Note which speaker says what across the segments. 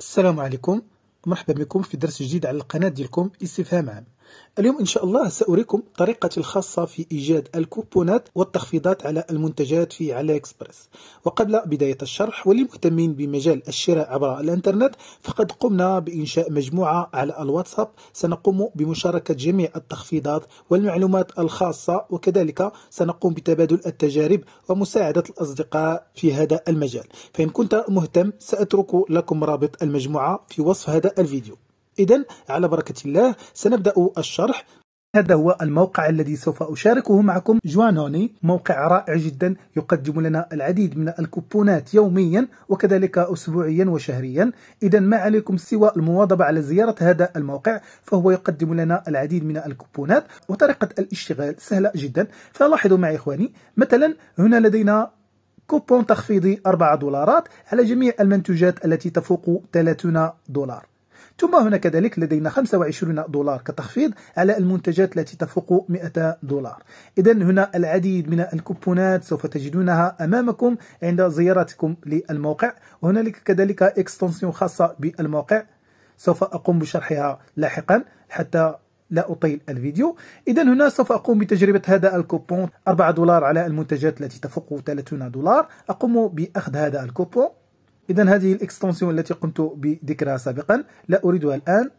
Speaker 1: السلام عليكم مرحبا بكم في درس جديد على القناة ديالكم استفهام عام اليوم إن شاء الله سأريكم طريقتي الخاصة في إيجاد الكوبونات والتخفيضات على المنتجات في علي إكسبرس وقبل بداية الشرح وللمهتمين بمجال الشراء عبر الإنترنت فقد قمنا بإنشاء مجموعة على الواتساب سنقوم بمشاركة جميع التخفيضات والمعلومات الخاصة وكذلك سنقوم بتبادل التجارب ومساعدة الأصدقاء في هذا المجال فإن كنت مهتم سأترك لكم رابط المجموعة في وصف هذا الفيديو إذا على بركة الله سنبدأ الشرح هذا هو الموقع الذي سوف أشاركه معكم جوانوني موقع رائع جدا يقدم لنا العديد من الكوبونات يوميا وكذلك أسبوعيا وشهريا إذا ما عليكم سوى المواظبة على زيارة هذا الموقع فهو يقدم لنا العديد من الكوبونات وطريقة الاشتغال سهلة جدا فلاحظوا معي إخواني مثلا هنا لدينا كوبون تخفيضي 4 دولارات على جميع المنتوجات التي تفوق 30 دولار ثم هنا كذلك لدينا 25 دولار كتخفيض على المنتجات التي تفوق 100 دولار إذا هنا العديد من الكوبونات سوف تجدونها أمامكم عند زيارتكم للموقع وهنالك كذلك اكستنسيون خاصة بالموقع سوف أقوم بشرحها لاحقا حتى لا أطيل الفيديو إذا هنا سوف أقوم بتجربة هذا الكوبون 4 دولار على المنتجات التي تفوق 30 دولار أقوم بأخذ هذا الكوبون إذا هذه الإكستنسيون التي قمت بذكرها سابقا لا أريدها الآن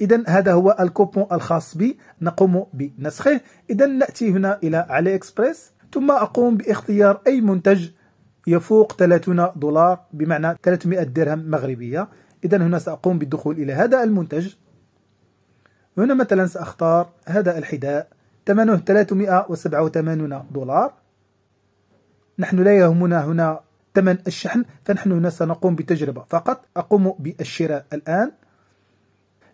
Speaker 1: إذا هذا هو الكوبون الخاص بي نقوم بنسخه إذا نأتي هنا إلى علي إكسبريس ثم أقوم باختيار أي منتج يفوق 30 دولار بمعنى 300 درهم مغربية إذا هنا سأقوم بالدخول إلى هذا المنتج هنا مثلا سأختار هذا الحذاء ثمنه 387 دولار نحن لا يهمنا هنا ثمن الشحن فنحن هنا سنقوم بتجربة فقط أقوم بالشراء الآن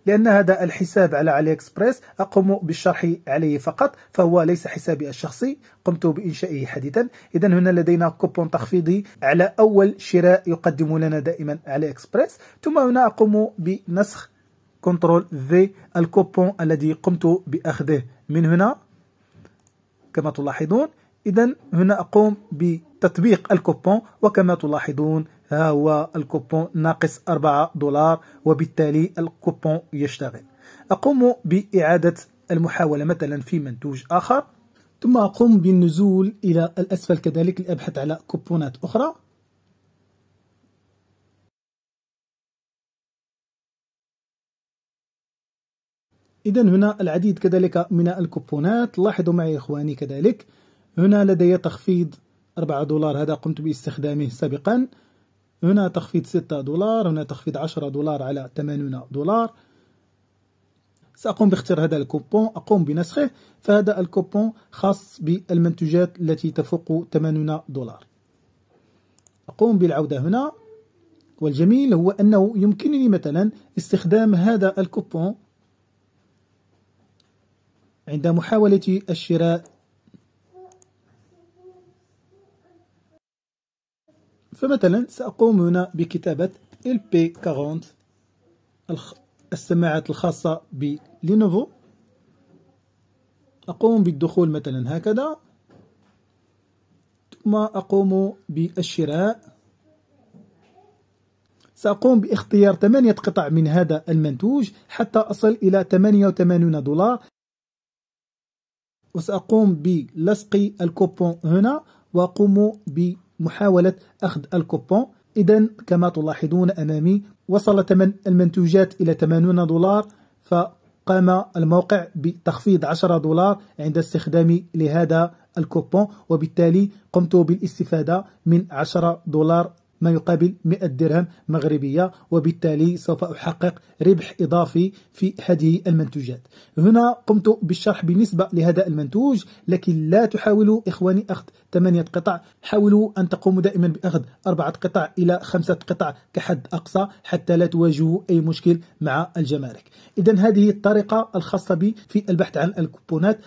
Speaker 1: لأن هذا الحساب على علي إكسبريس أقوم بالشرح عليه فقط فهو ليس حسابي الشخصي قمت بإنشائه حديثا إذا هنا لدينا كوبون تخفيضي على أول شراء يقدم لنا دائما علي إكسبريس ثم هنا أقوم بنسخ كنترول في الكوبون الذي قمت بأخذه من هنا كما تلاحظون إذا هنا أقوم بتطبيق الكوبون وكما تلاحظون ها هو الكوبون ناقص 4 دولار وبالتالي الكوبون يشتغل أقوم بإعادة المحاولة مثلا في منتوج آخر ثم أقوم بالنزول إلى الأسفل كذلك لأبحث على كوبونات أخرى إذا هنا العديد كذلك من الكوبونات لاحظوا معي إخواني كذلك هنا لدي تخفيض 4 دولار هذا قمت باستخدامه سابقا هنا تخفيض 6 دولار هنا تخفيض 10 دولار على 80 دولار سأقوم باختيار هذا الكوبون أقوم بنسخه فهذا الكوبون خاص بالمنتجات التي تفوق 80 دولار أقوم بالعودة هنا والجميل هو أنه يمكنني مثلا استخدام هذا الكوبون عند محاولة الشراء فمثلا سأقوم هنا بكتابة LP40 السماعات الخاصة بلينوفو أقوم بالدخول مثلا هكذا ثم أقوم بالشراء سأقوم باختيار ثمانية قطع من هذا المنتوج حتى أصل إلى 88 دولار وسأقوم بلصق الكوبون هنا وأقوم ب محاولة أخذ الكوبون إذا كما تلاحظون أمامي وصل ثمن المنتوجات إلى 80 دولار فقام الموقع بتخفيض 10 دولار عند استخدامي لهذا الكوبون وبالتالي قمت بالاستفادة من 10 دولار ما يقابل 100 درهم مغربية وبالتالي سوف أحقق ربح إضافي في هذه المنتوجات هنا قمت بالشرح بالنسبة لهذا المنتوج لكن لا تحاولوا إخواني أخذ 8 قطع حاولوا أن تقوموا دائما بأخذ 4 قطع إلى 5 قطع كحد أقصى حتى لا تواجهوا أي مشكل مع الجمارك إذا هذه الطريقة الخاصة بي في البحث عن الكوبونات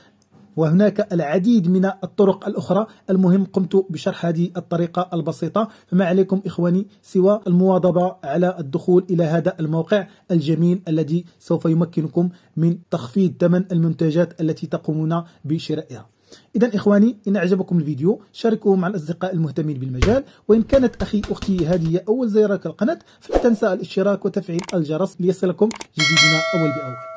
Speaker 1: وهناك العديد من الطرق الأخرى المهم قمت بشرح هذه الطريقة البسيطة فما عليكم إخواني سوى المواظبة على الدخول إلى هذا الموقع الجميل الذي سوف يمكنكم من تخفيض ثمن المنتجات التي تقومون بشرائها إذا إخواني إن أعجبكم الفيديو شاركوه مع الأصدقاء المهتمين بالمجال وإن كانت أخي أختي هذه أول زيارة للقناة فلا تنسى الاشتراك وتفعيل الجرس ليصلكم جديدنا أول بأول